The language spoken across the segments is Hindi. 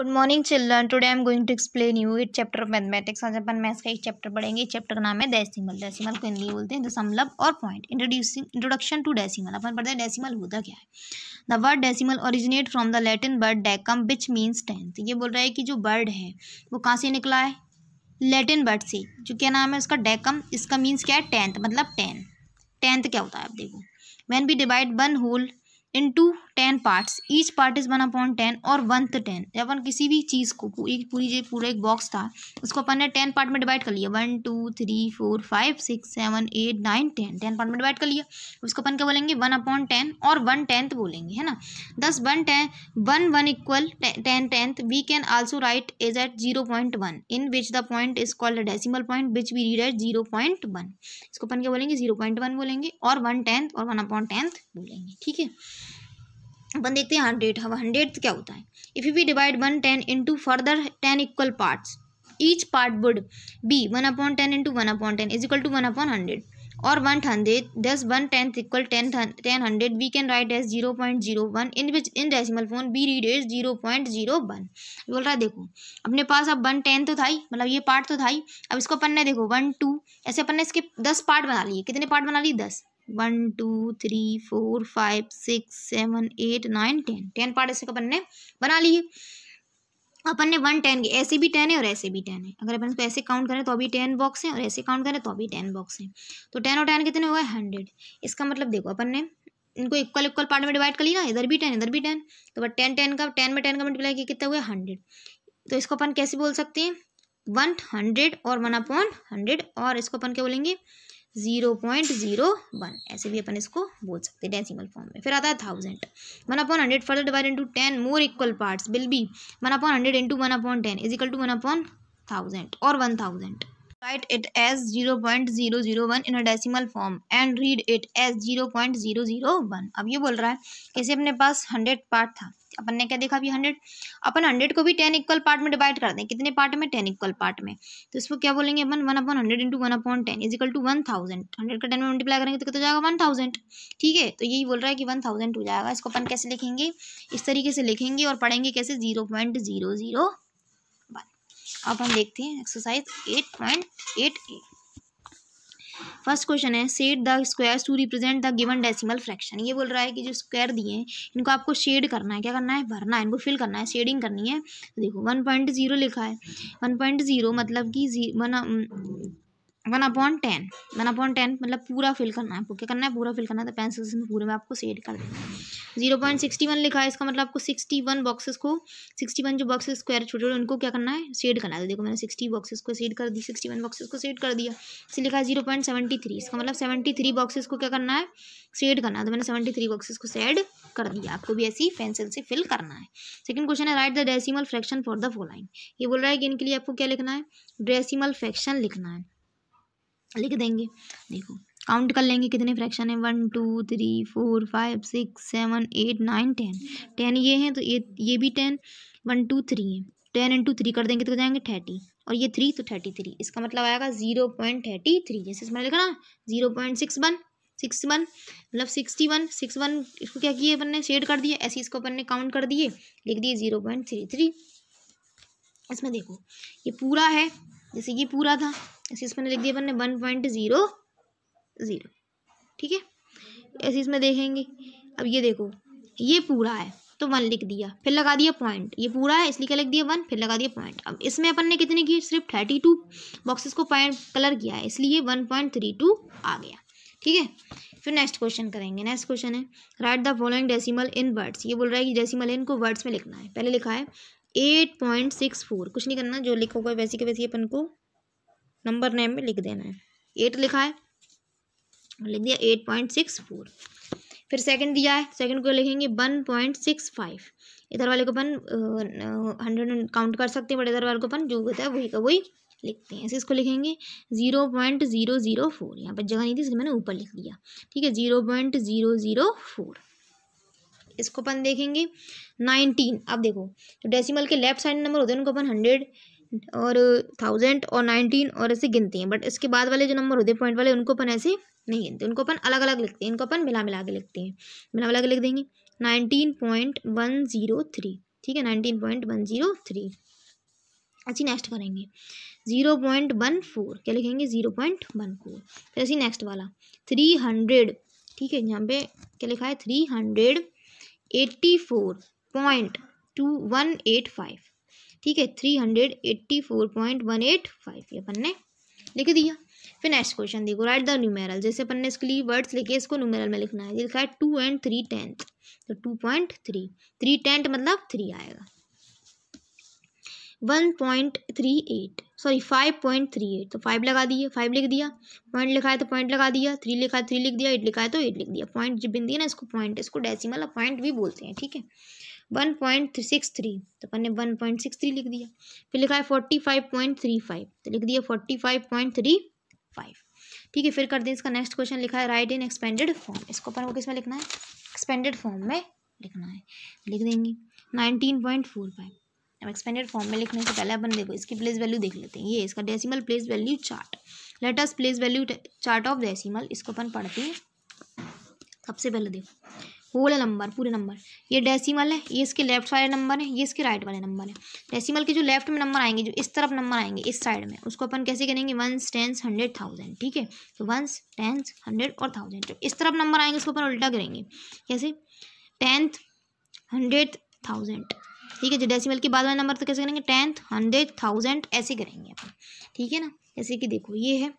good morning children today I am going to explain you it chapter of mathematics आज अपन मैथ्स का एक चैप्टर पढ़ेंगे चैप्टर का नाम है डेसिमल डेसिमल को हिंदी बोलते हैं दशमलव और point introducing introduction to decimal अपन पढ़ते हैं डेसिमल होता क्या है the word decimal originate from the Latin word decem which means tenth ये बोल रहा है कि जो वर्ड है वो कहाँ से निकला है लेटिन वर्ड से जो क्या नाम है उसका डेकम इसका मीन्स क्या है टेंथ मतलब टेन टेंथ क्या होता है आप देखो when be divide one whole into ten parts each part is one upon ten और वन टेन जब अपन किसी भी चीज़ को पूरी पूरी जो पूरा एक बॉक्स था उसको अपन ने टेन पार्ट में डिवाइड कर लिया one two three four five six seven eight nine ten ten part में डिवाइड कर लिया उसको अपन क्या बोलेंगे वन अपॉन टेन और वन टेंथ बोलेंगे है ना दस one ten one one equal ten tenth we can also write is at zero point one in which the point is called decimal point which we read at zero point one इसको अपन क्या बोलेंगे जीरो पॉइंट वन बोलेंगे और वन टेंथ और वन अपॉन टेंथ बोलेंगे ठीक है अपन देखते हैं हंड्रेड अब हंड्रेड तो क्या होता है if you we divide one ten into further ten equal parts each part would be one upon ten into one upon ten is equal to one upon hundred और वन हंड्रेड दस one tenth equal ten ten hundred we can write as zero point zero one in which in decimal phone be read as zero point zero one बोल रहा है देखो अपने पास अब वन टेन तो था ही मतलब ये पार्ट तो था ही अब इसको अपन ने देखो वन टू ऐसे अपन ने इसके दस पार्ट बना लिए कितने पार्ट बना लिए दस one two three four five six seven eight nine ten ten part ऐसे अपन ने बना लिए अपन ने वन टेन के ऐसे भी टेन है और ऐसे भी टेन है अगर अपन इसको ऐसे काउंट करें तो अभी टेन बॉक्स हैं और ऐसे काउंट करें तो अभी टेन बॉक्स हैं तो टेन और टेन कितने हुए हंड्रेड इसका मतलब देखो अपन ने इनको इक्वल इक्वल पार्ट में डिवाइड कर लिया इधर भी टेन इधर भी टेन तो बट टेन टेन का टेन में टेन का मल्टीप्लाई किया कितना हुए हंड्रेड तो इसको अपन कैसे बोल सकते हैं वन हंड्रेड और वन अपॉन हंड्रेड और इसको अपन क्या बोलेंगे जीरो पॉइंट जीरो वन ऐसे भी अपन इसको बोल सकते हैं डेसिमल फॉर्म में फिर आता है thousand one upon hundred further divide into ten more equal parts will be one upon hundred into one upon ten is equal to one upon thousand और one thousand write it as zero zero zero point one in a decimal form and read it as zero point zero zero one अब ये बोल रहा है कि अपने पास हंड्रेड पार्ट था अपन ने क्या देखा अभी हंड्रेड अपन हंड्रेड को भी टेन इक्वल पार्ट में डिवाइड कर दें कितने पार्ट में टेन इक्वल पार्ट में तो इसको क्या बोलेंगे अपन वन अपन hundred into one upon ten is equal to one thousand hundred का टेन में मल्टीप्लाई करेंगे तो कितना जाएगा वन थाउजेंड ठीक है तो यही बोल रहा है कि वन थाउजेंड हो जाएगा इसको अपन कैसे लिखेंगे इस तरीके से लिखेंगे और पढ़ेंगे कैसे zero point zero zero one अब हम देखते हैं exercise eight point eight A first question है shade the square to represent the given decimal fraction ये बोल रहा है कि जो स्क्वायर दिए हैं इनको आपको शेड करना है क्या करना है भरना है इनको फिल करना है शेडिंग करनी है तो देखो वन पॉइंट ज़ीरो लिखा है वन पॉइंट ज़ीरो मतलब कि जी one one upon ten one upon ten मतलब पूरा फिल करना है आपको क्या करना है पूरा फिल करना है तो पेंसिल से पूरे में आपको सेट कर देना जीरो पॉइंट सिक्सटी वन लिखा है इसका मतलब आपको सिक्सटी वन बॉक्सेस को सिक्सटी वन जो बॉक्सेस स्क्वायर छोटे छोटे उनको क्या करना है सेड करना है तो देखो मैंने सिक्सटी बॉक्सेस को सेड कर दी सिक्सटी वन बॉक्सेस को सेड कर दिया इसलिए लिखा है जीरो पॉइंट सेवेंटी थ्री इसका मतलब सेवेंटी थ्री बॉक्सेस को क्या करना है सेड करना है तो मैंने सेवेंटी थ्री बॉक्सेस को सेड कर दिया आपको भी ऐसी पेंसिल से फिल करना है सेकंड क्वेश्चन है write the decimal fraction for the following ये बोल रहा है कि इनके लिए आपको क्या लिखना है डेसिमल फ्रैक्शन लिखना है लिख देंगे देखो काउंट कर लेंगे कितने फ्रैक्शन है one two three four five six seven eight nine ten ten ये हैं तो ये ये भी टेन वन टू थ्री है टेन इंटू थ्री कर देंगे तो जाएंगे थर्टी और ये थ्री तो थर्टी थ्री इसका मतलब आएगा ज़ीरो पॉइंट थर्टी थ्री जैसे इसमें लिखा ना zero point six one six one मतलब सिक्सटी वन सिक्स वन इसको क्या किए अपन ने शेड कर दिया ऐसे इसको अपन ने काउंट कर दिए लिख दिए ज़ीरो पॉइंट थ्री थ्री इसमें देखो ये पूरा है जैसे ये पूरा था ऐसे इसमें लिख दिया अपन ने वन पॉइंट ज़ीरो ज़ीरो ठीक है ऐसे इसमें देखेंगे अब ये देखो ये पूरा है तो वन लिख दिया फिर लगा दिया पॉइंट ये पूरा है इसलिए क्या लिख दिया वन फिर लगा दिया पॉइंट अब इसमें अपन ने कितने की सिर्फ थर्टी टू बॉक्सेस को पॉइंट कलर किया है इसलिए वन पॉइंट थ्री टू आ गया ठीक है फिर नेक्स्ट क्वेश्चन करेंगे नेक्स्ट क्वेश्चन है write the following decimal in words ये बोल रहा है कि डेसिमल इनको वर्ड्स में लिखना है पहले लिखा है एट पॉइंट सिक्स फोर कुछ नहीं करना जो लिखा वैसे के वैसे अपन को नंबर नेम में लिख देना है एट लिखा है लिख दिया एट पॉइंट सिक्स फोर फिर सेकंड दिया है सेकंड को लिखेंगे वन पॉइंट सिक्स फाइव इधर वाले को अपन हंड्रेड काउंट कर सकते हैं बट इधर वाले को अपन जो होता है वही का वही लिखते हैं ऐसे इसको लिखेंगे zero point zero zero four यहाँ पर जगह नहीं थी इसलिए मैंने ऊपर लिख दिया ठीक है zero point zero zero four इसको अपन देखेंगे नाइनटीन अब देखो तो डेसिमल के लेफ्ट साइड नंबर होते हैं उनको अपन हंड्रेड और थाउजेंड और नाइनटीन और ऐसे गिनते हैं बट इसके बाद वाले जो नंबर होते हैं पॉइंट वाले उनको अपन ऐसे नहीं गिनते उनको अपन अलग अलग लिखते हैं इनको अपन मिला मिला के लिखते हैं मिला मिला के लिख देंगे nineteen point one zero three ठीक है nineteen point one zero three अच्छी नेक्स्ट करेंगे ज़ीरो पॉइंट वन फोर क्या लिखेंगे ज़ीरो पॉइंट वन फोर फिर ऐसी नेक्स्ट वाला थ्री हंड्रेड ठीक है यहाँ पे क्या लिखा है three hundred eighty four point two one eight five ठीक है three hundred eighty four point one eight five ये अपन ने लिख दिया फिर नेक्स्ट क्वेश्चन देखो राइट द न्यूमेरल जैसे अपन ने इसके लिए वर्ड्स लिखे इसको न्यूमेरल में लिखना है लिखा है टू एंड थ्री टेंथ तो two point three three tenth मतलब थ्री आएगा one point three eight sorry five point three eight तो फाइव लगा दिए फाइव लिख दिया पॉइंट लिखा है तो पॉइंट लगा दिया थ्री लिखा है थ्री लिख दिया एट लिखा है तो एट लिख दिया पॉइंट जो बिंदी है ना इसको पॉइंट इसको डेसिमल पॉइंट भी बोलते हैं ठीक है वन पॉइंट सिक्स थ्री तो अपन ने वन पॉइंट सिक्स थ्री लिख दिया फिर लिखा है forty five point three five तो लिख दिया forty five point three five ठीक है फिर कर दें इसका नेक्स्ट क्वेश्चन लिखा है राइट इन एक्सपेंडेड फॉर्म इसको अपन को किस में लिखना है एक्सपेंडेड फॉर्म में लिखना है लिख देंगे नाइनटीन पॉइंट फोर फाइव अब एक्सपेंडेड फॉर्म में लिखने से पहले अपन देखो इसकी प्लेस वैल्यू देख लेते हैं ये इसका decimal place value chart let's place value chart of decimal इसको अपन पढ़ते हैं सबसे पहले देखो होल नंबर पूरे नंबर ये डेसिमल है ये इसके लेफ्ट वाले नंबर है ये इसके राइट वाले नंबर है डेसिमल के जो लेफ्ट में नंबर आएंगे जो इस तरफ नंबर आएंगे इस साइड में उसको अपन कैसे करेंगे वंस टेंस हंड्रेड थाउजेंड ठीक है तो वंस टेंस हंड्रेड और थाउजेंड जो तो इस तरफ नंबर आएंगे उसको अपन उल्टा करेंगे कैसे टेंथ हंड्रेड थाउजेंड ठीक है जो डेसीमल के बाद वाले नंबर तो कैसे करेंगे टेंथ हंड्रेड थाउजेंड ऐसे करेंगे अपन ठीक है ना जैसे कि देखो ये है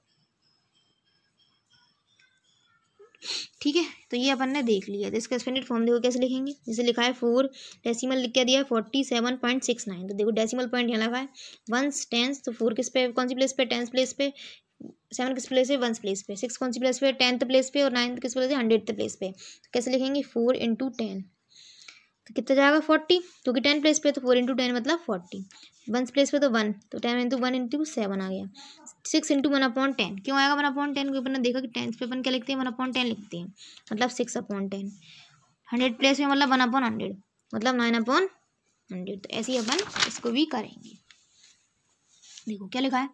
ठीक है तो ये अपन ने देख लिया तो इसका एक्सपेंडेड फॉर्म देखो कैसे लिखेंगे जैसे लिखा है फोर डेसिमल लिख क्या दिया है forty seven point six nine तो देखो डेसिमल पॉइंट यहाँ लगा है वंस टेंस तो फोर किस पे कौन सी प्लेस पे टेंस प्लेस पे सेवन किस प्लेस पे वंस प्लेस पे सिक्स कौन सी प्लेस पे टेंथ प्लेस पे और नाइन्थ किस प्लेस पे हंड्रेड प्लेस पे तो कैसे लिखेंगे फोर इंटू टेन तो कितना जाएगा फोर्टी क्योंकि टेन प्लेस पे तो फोर इंटू टेन मतलब फोर्टी वन प्लेस पे तो वन तो ten into one into seven आ गया six into one upon ten क्यों आएगा वन अपॉइंट टेन क्योंकि अपन देखा कि टेंथ पे अपन क्या लिखते हैं वन अपॉइंट टेन लिखते हैं मतलब six upon ten hundred place पे मतलब वन अपॉन हंड्रेड मतलब नाइन अपॉन हंड्रेड तो ऐसे ही अपन इसको भी करेंगे देखो क्या लिखा है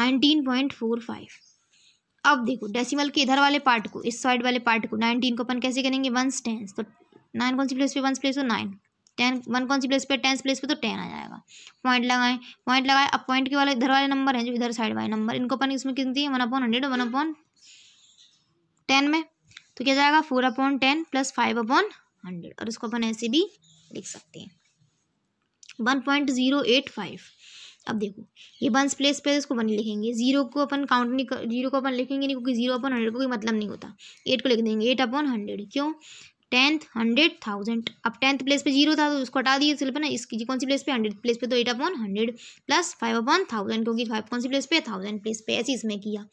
नाइनटीन पॉइंट फोर फाइव अब देखो डेसिमल के इधर वाले पार्ट को इस साइड वाले पार्ट को नाइनटीन को अपन कैसे करेंगे वन टेंस तो नाइन कौन सी प्लेस पे वन प्लेस हो नाइन टेन वन कौन सी प्लेस पे टेंस प्लेस पे तो टेन आ जाएगा पॉइंट लगाएं पॉइंट लगाए अब पॉइंट के वाले इधर वाले नंबर हैं जो इधर साइड वाले नंबर इनको अपन इसमें कितनी one upon hundred one upon ten में तो क्या जाएगा four upon ten plus five upon hundred और इसको अपन ऐसे भी लिख सकते हैं one point zero eight five अब देखो ये वंस प्लेस पे इसको वन लिखेंगे जीरो को अपन काउंट नहीं कर जीरो को अपन लिखेंगे नहीं क्योंकि जीरो अपॉन हंड्रेड को कोई मतलब नहीं होता एट को लिख देंगे एट अपॉन हंड्रेड क्यों टेंथ हंड्रेड थाउजेंड अब टेंथ प्लेस पे जीरो था तो उसको हटा दिए सिर्फ ना इसकी कौन सी प्लेस पे हंड्रेड प्लेस पे तो eight upon hundred plus five upon thousand क्योंकि फाइव कौन सी प्लेस पे थाउजेंड प्लेस पे ऐसे इसमें किया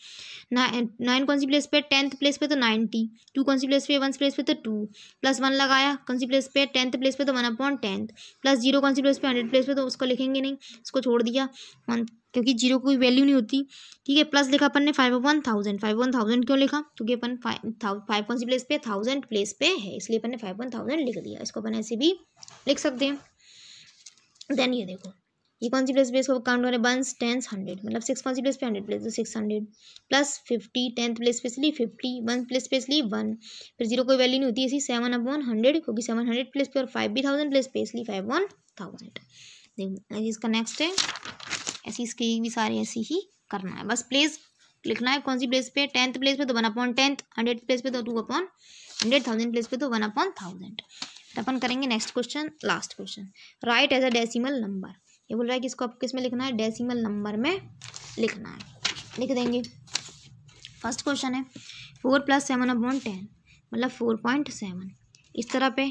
नाइन कौन सी प्लेस पे टेंथ प्लेस पे तो नाइनटी टू कौन सी प्लेस पे वन प्लेस पे तो टू प्लस वन लगाया कौन सी प्लेस पे टेंथ प्लेस पे तो one upon tenth plus zero कौन सी प्लेस पे हंड्रेड प्लेस पे तो उसको लिखेंगे नहीं उसको छोड़ दिया वन क्योंकि जीरो कोई वैल्यू नहीं होती ठीक है प्लस लिखा अपन ने five one thousand five one thousand क्यों लिखा क्योंकि अपन फाइव फाइव कौन सी प्लेस पे थाउजेंड प्लेस पे है इसलिए अपन ने फाइव वन थाउजेंड लिख दिया इसको अपन ऐसे भी लिख सकते हैं देन ये देखो ये कौन सी प्लेस पे इसको काउंट करें वंस टेंस हंड्रेड मतलब सिक्स कौन सी प्लेस पे hundred place six hundred plus fifty tenth place पे इसलिए फिफ्टी वन प्लेस पे इसलिए वन फिर जीरो कोई वैल्यू नहीं होती इसी सेवन अब वन हंड्रेड क्योंकि सेवन हंड्रेड प्लेस पे और फाइव भी थाउजेंड प्लेस पे इसलिए फाइव वन थाउजेंड देखो इसका नेक्स्ट है ऐसी स्क्रीनिंग भी सारी ऐसी ही करना है बस प्लेस लिखना है कौन सी प्लेस पे टेंथ प्लेस पे तो one upon tenth hundred place पे तो two upon hundred thousand place पे तो वन अपॉन थाउजेंड तो अपन करेंगे next question last question write as a decimal number ये बोल रहा है कि इसको आपको किसमें लिखना है डेसिमल नंबर में लिखना है लिख देंगे फर्स्ट क्वेश्चन है four plus seven upon ten मतलब फोर पॉइंट सेवन इस तरह पे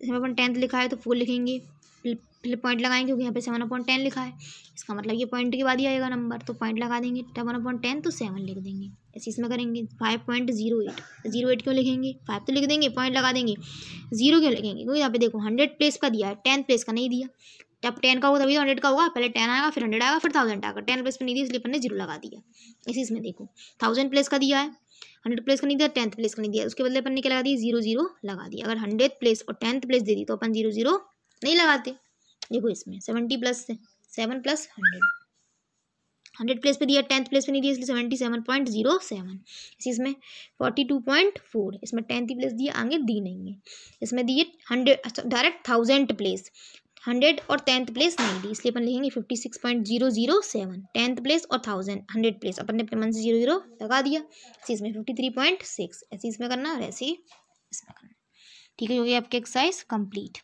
इसमें अपन टेंथ लिखा है तो फोर लिखेंगे फिर पॉइंट लगाएंगे क्योंकि यहाँ पे सेवन अपॉइंट टेन लिखा है इसका मतलब ये पॉइंट के बाद ही आएगा नंबर तो पॉइंट लगा देंगे सेवन अपॉइंट टेन तो सेवन लिख देंगे ऐसे इसमें करेंगे five point zero eight zero eight क्यों लिखेंगे फाइव तो लिख देंगे पॉइंट लगा देंगे जीरो क्यों लिखेंगे क्योंकि यहाँ पे देखो हंड्रेड प्लेस का दिया है टेन प्लेस का नहीं दिया जब टेन का होगा तभी तो हंड्रेड का होगा पहले टेन आएगा फिर हंड्रेड आएगा फिर थाउजेंड आएगा टेन प्लेस पर नहीं दिया इसलिए अपने जीरो लगा दिया इसी इसमें देखो थाउजेंड प्लेस का दिया है हंड्रेड प्लेस का नहीं दिया टेंथ प्लेस का नहीं दिया उसके बदले अपन ने क्या लगा दिया जीरो जीरो लगा दिया अगर हंड्रेड प्लेस और टेंथ प्लेस दे दी तो अपन जीरो जीरो नहीं लगाते देखो इसमें seventy plus seven plus hundred hundred place पे दिया टेंथ प्लेस पे नहीं दिया इसलिए seventy seven point zero seven इसी इसमें फोर्टी टू पॉइंट फोर इसमें टेंथ प्लेस दिया आगे दी नहीं है इसमें दिए hundred direct thousand place hundred और टेंथ प्लेस नहीं दी इसलिए अपन लिखेंगे fifty six point zero zero seven tenth place और थाउजेंड हंड्रेड प्लेस अपन ने अपने मन से जीरो जीरो लगा दिया इसी इसमें फिफ्टी थ्री पॉइंट सिक्स ऐसे इसमें करना और ऐसे इसमें करना ठीक है हो गया आपकी एक्सरसाइज कंप्लीट